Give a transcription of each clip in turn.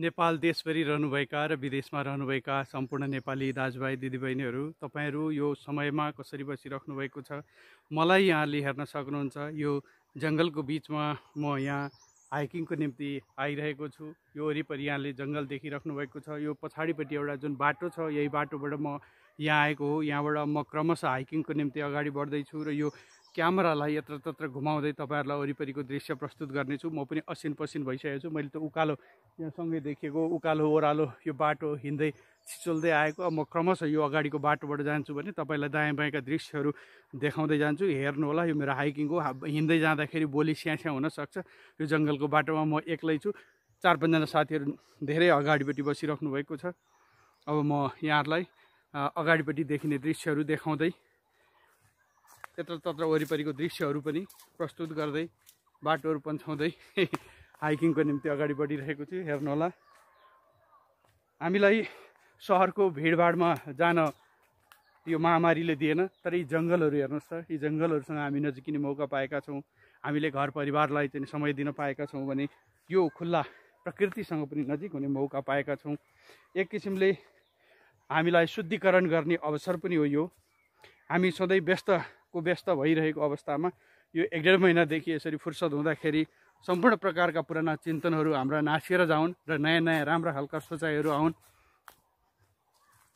नेपाल देशभरि रहनुभएका र विदेशमा रहनुभएका सम्पूर्ण नेपाली दाजुभाइ दिदीबहिनीहरू तपाईँहरू यो समयमा कसरी भएको छ मलाई यहाँले हेर्न सक्नुहुन्छ यो जङ्गलको बिचमा म यहाँ हाइकिङको निम्ति आइरहेको छु यो वरिपरि यहाँले जङ्गल देखिराख्नु भएको छ यो पछाडिपट्टि एउटा जुन बाटो छ यही बाटोबाट म यहाँ आएको हो यहाँबाट म क्रमशः हाइकिङको निम्ति अगाडि बढ्दैछु र यो क्यामेरालाई यत्रतत्र घुमाउँदै तपाईँहरूलाई वरिपरिको दृश्य प्रस्तुत गर्नेछु म पनि असिन पसिन भइसकेको छु मैले त उकालो यहाँसँगै देखेको उकालो ओह्रालो यो बाटो हिँड्दै छिचोल्दै आएको अब म क्रमशः यो अगाडिको बाटोबाट जान्छु भने तपाईँलाई दायाँ बायाँका दृश्यहरू देखाउँदै जान्छु हेर्नु होला यो मेरो हाइकिङ हो हिँड्दै जाँदाखेरि बोली स्यास्या हुनसक्छ यो जङ्गलको बाटोमा म एक्लै छु चार पाँचजना साथीहरू धेरै अगाडिपट्टि बसिराख्नु भएको छ अब म यहाँहरूलाई अगाडिपट्टि देखिने दृश्यहरू देखाउँदै त्यत्र तत्र वरिपरिको दृश्यहरू पनि प्रस्तुत गर्दै बाटोहरू पन्छाउँदै हाइकिङको निम्ति अगाडि बढिरहेको छु हेर्नुहोला हामीलाई सहरको भिडभाडमा जान यो महामारीले दिएन तर यी जङ्गलहरू हेर्नुहोस् त यी जङ्गलहरूसँग हामी नजिकिने मौका पाएका छौँ हामीले घर परिवारलाई चाहिँ समय दिन पाएका छौँ भने यो खुल्ला प्रकृतिसँग पनि नजिक हुने मौका पाएका छौँ एक किसिमले हामीलाई शुद्धिकरण गर्ने अवसर पनि हो यो हामी सधैँ व्यस्त को व्यस्त भइरहेको अवस्थामा यो एक डेढ महिनादेखि यसरी फुर्सद हुँदाखेरि सम्पूर्ण प्रकारका पुराना चिन्तनहरू हाम्रा नासिएर जाउन् र नयाँ नयाँ राम्रा हल्का सोचाइहरू आउन्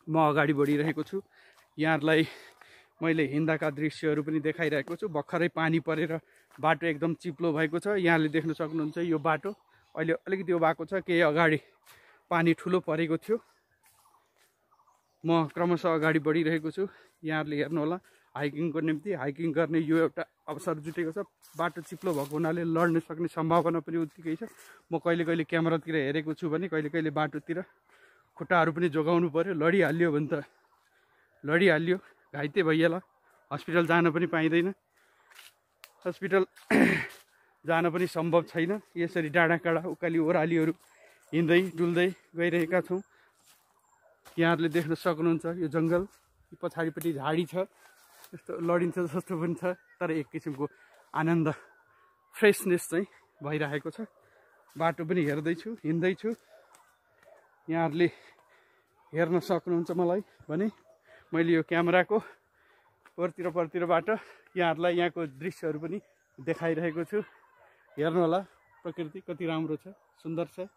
म अगाडि बढिरहेको छु यहाँहरूलाई मैले हिँड्दाका दृश्यहरू पनि देखाइरहेको छु भर्खरै पानी परेर बाटो एकदम चिप्लो भएको छ यहाँले देख्न सक्नुहुन्छ यो बाटो अहिले अलिकति भएको छ केही अगाडि पानी ठुलो परेको थियो म क्रमशः अगाडि बढिरहेको छु यहाँहरूले हेर्नुहोला हाइकिङको निम्ति हाइकिङ गर्ने यो एउटा अवसर जुटेको छ बाटो चिप्लो भएको हुनाले लड्न सक्ने सम्भावना पनि उत्तिकै छ म कहिले कहिले क्यामेरातिर हेरेको छु भने कहिले कहिले बाटोतिर खुट्टाहरू पनि जोगाउनु पऱ्यो लडिहाल्यो भने त लडिहाल्यो घाइते भइहाल हस्पिटल जान पनि पाइँदैन हस्पिटल जान पनि सम्भव छैन यसरी डाँडाकाँडा उकाली ओह्रालीहरू हिँड्दै डुल्दै गइरहेका छौँ यहाँहरूले देख्न सक्नुहुन्छ यो जङ्गल पछाडिपट्टि झाडी छ यस्तो लडिन्छ जस्तो पनि छ तर एक किसिमको आनन्द फ्रेसनेस चाहिँ भइरहेको छ बाटो पनि हेर्दैछु हिँड्दैछु यहाँहरूले हेर्न सक्नुहुन्छ मलाई भने मैले यो क्यामेराको परतिर परतिरबाट यहाँहरूलाई यहाँको दृश्यहरू पनि देखाइरहेको छु हेर्नु होला प्रकृति कति राम्रो छ सुन्दर छ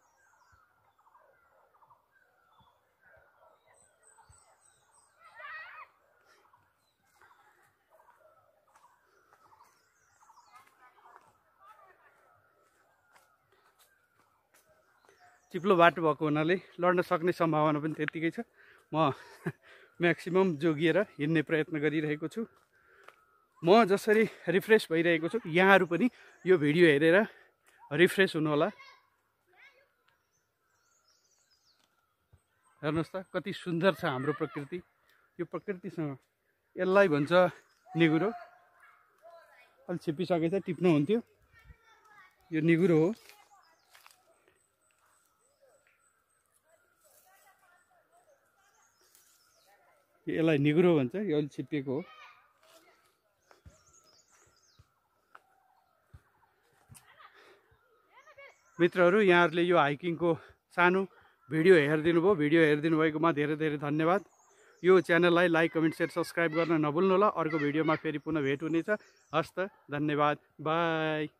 चिप्लो बाटो भएको हुनाले लड्न सक्ने सम्भावना पनि त्यत्तिकै छ म म्याक्सिमम् जोगिएर हिँड्ने प्रयत्न गरिरहेको छु म जसरी रिफ्रेस भइरहेको छु यहाँहरू पनि यो भिडियो हेरेर रिफ्रेस हुनुहोला हेर्नुहोस् त कति सुन्दर छ हाम्रो प्रकृति यो प्रकृतिसँग यसलाई भन्छ निगुरो अलि छिप्पिसकेछ टिप्नुहुन्थ्यो यो निगुरो हो यसलाई निग्रो भन्छ यो अलि छिप्पिएको हो मित्रहरू यहाँहरूले यो हाइकिङको सानो भिडियो हेरिदिनु भयो भिडियो हेरिदिनु भएकोमा धेरै धेरै धन्यवाद यो च्यानललाई लाइक कमेन्ट सेयर सब्सक्राइब गर्न नभुल्नु होला अर्को भिडियोमा फेरि पुनः भेट हुनेछ हस्त धन्यवाद बाई